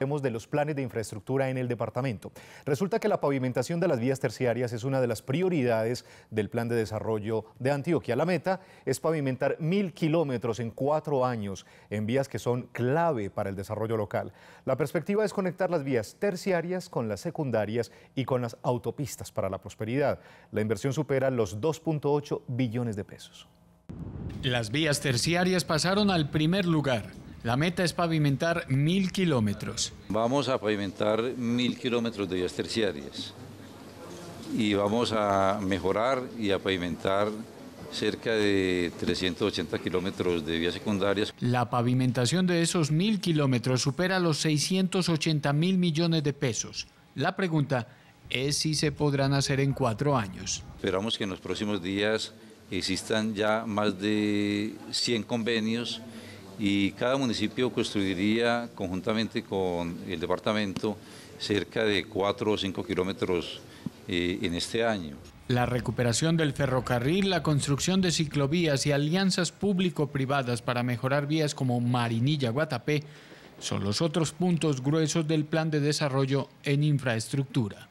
de los planes de infraestructura en el departamento. Resulta que la pavimentación de las vías terciarias es una de las prioridades del Plan de Desarrollo de Antioquia. La meta es pavimentar mil kilómetros en cuatro años en vías que son clave para el desarrollo local. La perspectiva es conectar las vías terciarias con las secundarias y con las autopistas para la prosperidad. La inversión supera los 2.8 billones de pesos. Las vías terciarias pasaron al primer lugar la meta es pavimentar mil kilómetros. Vamos a pavimentar mil kilómetros de vías terciarias y vamos a mejorar y a pavimentar cerca de 380 kilómetros de vías secundarias. La pavimentación de esos mil kilómetros supera los 680 mil millones de pesos. La pregunta es si se podrán hacer en cuatro años. Esperamos que en los próximos días existan ya más de 100 convenios y cada municipio construiría conjuntamente con el departamento cerca de 4 o 5 kilómetros eh, en este año. La recuperación del ferrocarril, la construcción de ciclovías y alianzas público-privadas para mejorar vías como Marinilla-Guatapé son los otros puntos gruesos del plan de desarrollo en infraestructura.